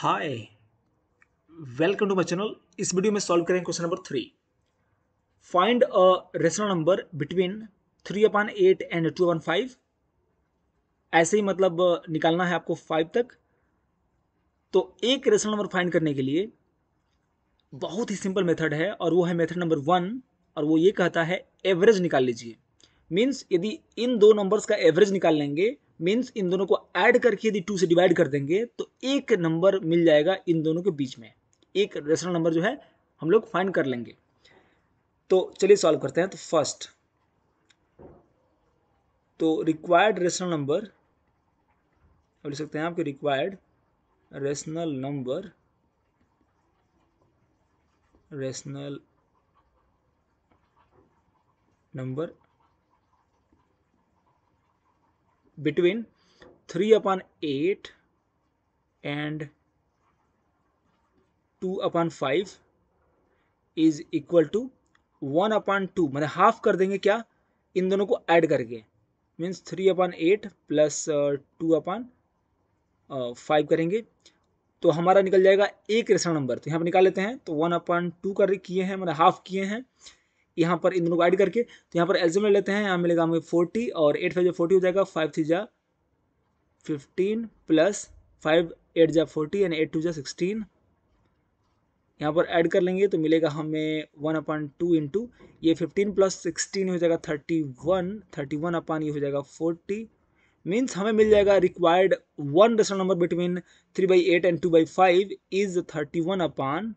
hi welcome to my channel इस video में solve करेंगे question number three find a rational number between three upon eight and two upon five ऐसे ही मतलब निकालना है आपको फाइव तक तो एक रेशनल नंबर फाइंड करने के लिए बहुत ही सिंपल मेथड है और वो है मेथड नंबर वन और वो ये कहता है एवरेज निकाल लीजिए मीन्स यदि इन दो नंबर्स का एवरेज निकाल लेंगे मीन्स इन दोनों को ऐड करके यदि टू से डिवाइड कर देंगे तो एक नंबर मिल जाएगा इन दोनों के बीच में एक रेशनल नंबर जो है हम लोग फाइंड कर लेंगे तो चलिए सॉल्व करते हैं तो फर्स्ट तो रिक्वायर्ड रेशनल नंबर लिख सकते हैं आपके required rational number rational number between 3 upon 8 and 2 upon 5 is equal to one upon two मतलब हाफ कर देंगे क्या इन दोनों को ऐड करके means three upon eight plus two upon five करेंगे तो हमारा निकल जाएगा एक रेशा नंबर तो यहाँ पर निकाल लेते हैं तो वन अपॉन टू कर किए हैं मतलब हाफ किए हैं यहाँ पर इन दोनों को ऐड करके तो यहाँ पर एल्सियम ले लेते हैं यहाँ मिलेगा हमें फोर्टी और एट फाइव जा फोर्टी हो जाएगा फाइव थ्री जा फिफ्टीन प्लस फाइव एट जा फोर्टी एंड एट टू जा सिक्सटीन यहाँ पर ऐड कर लेंगे तो मिलेगा हमें वन अपान टू इंटू ये फिफ्टीन प्लस सिक्सटीन हो जाएगा thirty one thirty one upon ये हो जाएगा फोर्टी मीन्स हमें मिल जाएगा required one rational number between three by eight and two by five is thirty one upon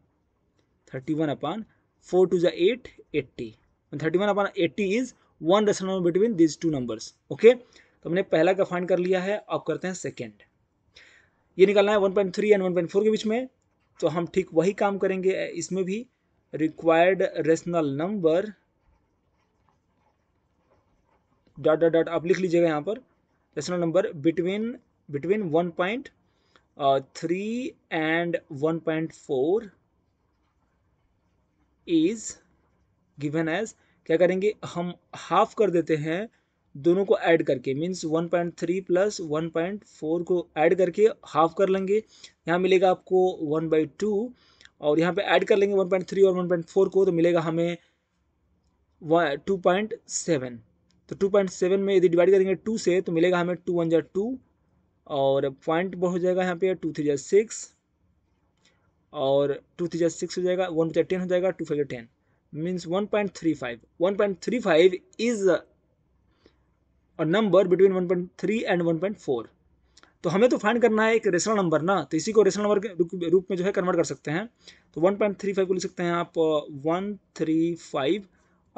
thirty one upon four to जै eight eighty thirty one upon eighty is one rational between these two numbers okay तो हमने पहला का find कर लिया है अब करते हैं सेकेंड ये निकालना है थ्री एंड फोर के बीच में तो हम ठीक वही काम करेंगे इसमें भी required rational number dot dot dot आप लिख लीजिएगा यहाँ पर rational number between between one point three and one point four is given as क्या करेंगे हम हाफ कर देते हैं दोनों को ऐड करके मीन्स 1.3 प्लस 1.4 को ऐड करके हाफ कर लेंगे यहाँ मिलेगा आपको वन बाई टू और यहाँ पे ऐड कर लेंगे 1.3 और 1.4 को तो मिलेगा हमें 2.7 तो 2.7 में यदि डिवाइड करेंगे 2 से तो मिलेगा हमें टू वन जै टू और पॉइंट हो जाएगा यहाँ पे टू थ्री जै सिक्स और टू थ्री सिक्स हो जाएगा वन पचास टेन हो जाएगा two five ten means one point three five one point three five is a number between one point three and one point four तो हमें तो फाइंड करना है एक रेशनल नंबर ना तो इसी को रेशनल नंबर के रूप में जो है कन्वर्ट कर सकते हैं तो वन पॉइंट थ्री फाइव को लिख सकते हैं आप one three five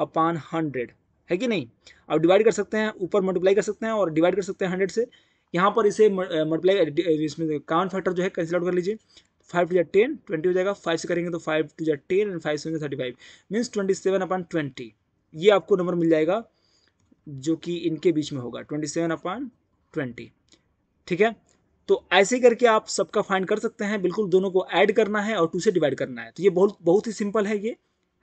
upon hundred है कि नहीं आप डिवाइड कर सकते हैं ऊपर मल्टीप्लाई कर सकते हैं और डिवाइड कर सकते हैं हंड्रेड से यहाँ पर इसे मल्टीप्लाई uh, इसमें काउंट फैक्टर जो है कैंसिल आउट कर लीजिए फाइव टू जै टेन ट्वेंटी हो जाएगा फाइव से करेंगे तो फाइव टू जै टेन एंड फाइव से होंगे thirty five means twenty seven upon twenty ये आपको नंबर मिल जाएगा जो कि इनके बीच में होगा ट्वेंटी सेवन अपन ट्वेंटी ठीक है तो ऐसे करके आप सबका फाइंड कर सकते हैं बिल्कुल दोनों को ऐड करना है और टू से डिवाइड करना है तो ये बहुत बहुत ही सिंपल है ये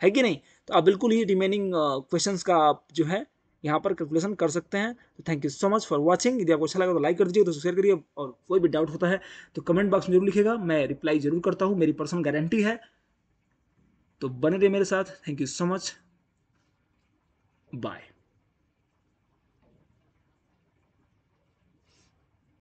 है कि नहीं तो आप बिल्कुल ही रिमेनिंग क्वेश्चंस uh, का आप जो है यहाँ पर कैलकुलेशन कर सकते हैं तो thank you so much for watching यदि आपको अच्छा लगा तो लाइक कर दीजिए तो शेयर करिए और कोई भी डाउट होता है तो कमेंट बॉक्स में जरूर लिखेगा मैं रिप्लाई जरूर करता हूँ मेरी पर्सनल गारंटी है तो बने रहिए मेरे साथ thank you so much bye